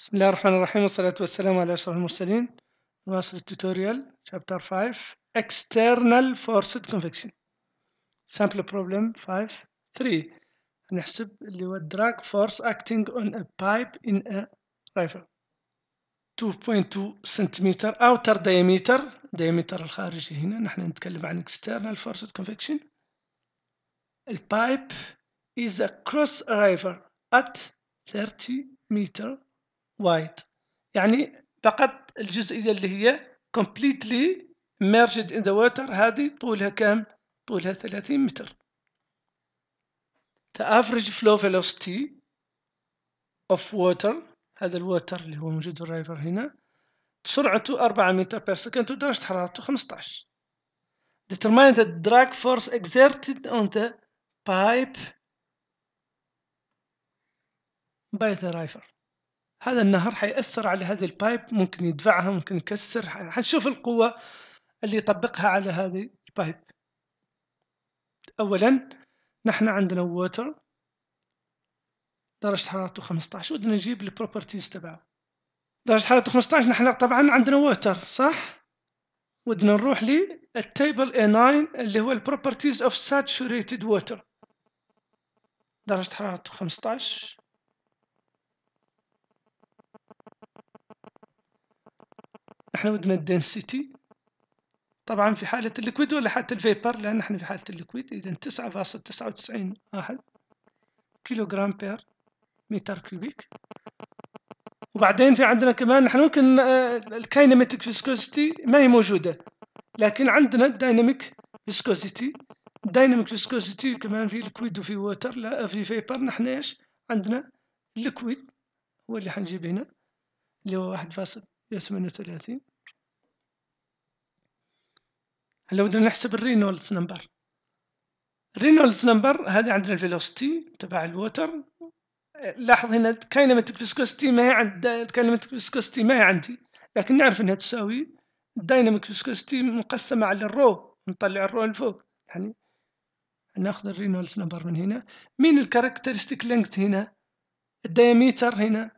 بسم الله الرحمن الرحيم والصلاة والسلام على أشرف المرسلين نواصل التوتوريال شابتر 5 external forced convection sample problem 5 3 نحسب اللي هو drag force acting on a pipe in a rifle 2.2 سنتيمتر outer diameter diameter الخارجي هنا نحن نتكلم عن external forced convection البايب is a cross river at 30 meter وايد يعني فقط الجزئيه اللي هي completely merged in the water هذه طولها كام طولها 30 متر the average flow velocity of water هذا الوتر اللي هو موجود الرايفر هنا سرعته 4 متر بير سكند ودرجة حرارته 15 determine the drag force exerted on the pipe by the river هذا النهر حيأثر على هذه البايب ممكن يدفعها ممكن يكسر حنشوف القوة اللي يطبقها على هذه البايب أولا نحن عندنا ووتر درجة حرارته 15 ودنا نجيب البروبرتيز تبعه درجة حرارته 15 نحن طبعا عندنا ووتر صح ودنا نروح للتيبل A9 اللي هو البروبرتيز اوف ساتشوريتد ووتر درجة حرارته 15 احنا ودنا الدنسيتي طبعا في حالة الليكويد ولا حتى الفيبر لأن احنا في حالة الليكويد إذا تسعة فاصل تسعة وتسعين واحد كيلو جرام بير متر كوبيك وبعدين في عندنا كمان احنا ممكن آه، الكاينماتيك فيسكوزيتي ما هي موجودة لكن عندنا الدايناميك فيسكوزيتي الدايناميك فيسكوزيتي كمان في ليكويد وفي ووتر لا في فيبر نحن ايش عندنا ليكويد هو اللي حنجيب هنا اللي هو واحد فاصل هي 38 هلا بدنا نحسب الرينولدز نمبر الرينولدز نمبر هذا عندنا الفيلوسيتي تبع الوتر لاحظ هنا الكاينماتيك فيسكوستي ما هي عند الكاينماتيك فيسكوستي ما هي عندي لكن نعرف انها تساوي الدايناميك فيسكوستي مقسمة على الرو نطلع الرو لفوق يعني ناخذ الرينولدز نمبر من هنا مين الكاركترستيك لينكت هنا الدايميتر هنا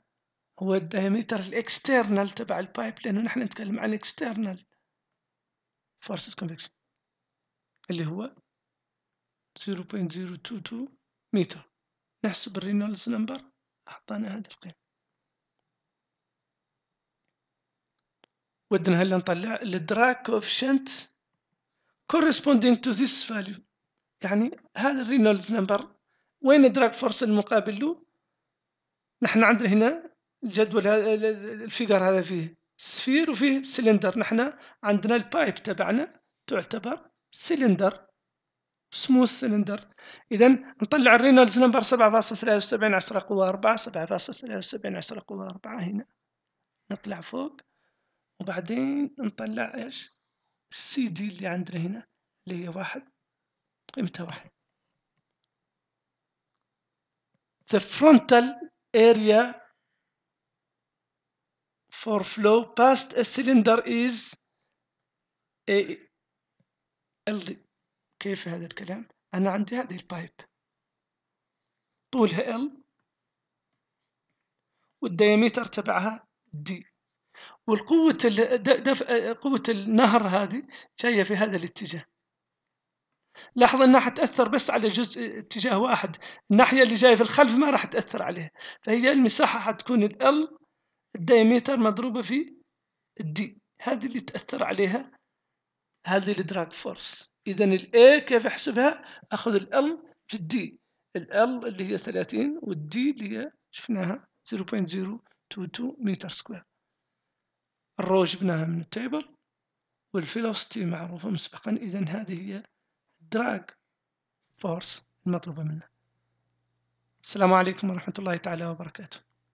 هو الدايمتر الاكسترنال تبع البايب لأنه نحن نتكلم عن الاكسترنال فورس كونفكشن اللي هو 0.022 متر نحسب الرينولدز نمبر أعطانا هذا القيمة ودنا هلا نطلع الدراك كوفيشنت corresponding to this value يعني هذا الرينولدز نمبر وين الدراك فورس المقابل له نحن عندنا هنا الجدول هذا الفيجر هذا فيه سفير وفيه سلندر نحن عندنا البايب تبعنا تعتبر سلندر سموث سلندر اذا نطلع الرينولدز نمبر 7.73 10 قوة 4 7.73 10 قوة 4 هنا نطلع فوق وبعدين نطلع ايش السي دي اللي عندنا هنا اللي هي واحد قيمتها واحد the frontal area for flow past a cylinder is a LD كيف هذا الكلام؟ أنا عندي هذه البايب طولها L والدياميتر تبعها D والقوة دف... قوة النهر هذه جاية في هذا الاتجاه لاحظ انها حتأثر بس على جزء اتجاه واحد الناحية اللي جاية في الخلف ما راح تأثر عليها فهي المساحة حتكون ال الدايمتر مضروبة في الدي هذه اللي تأثر عليها هذه الدراج فورس إذا A كيف أحسبها أخذ الأل في الدي الأل اللي هي 30 والدي اللي هي شفناها 0.022 متر سكوير الرو جبناها من التيبل والفيلوستي معروفة مسبقا إذا هذه هي الدراج فورس المطلوبة منا السلام عليكم ورحمة الله تعالى وبركاته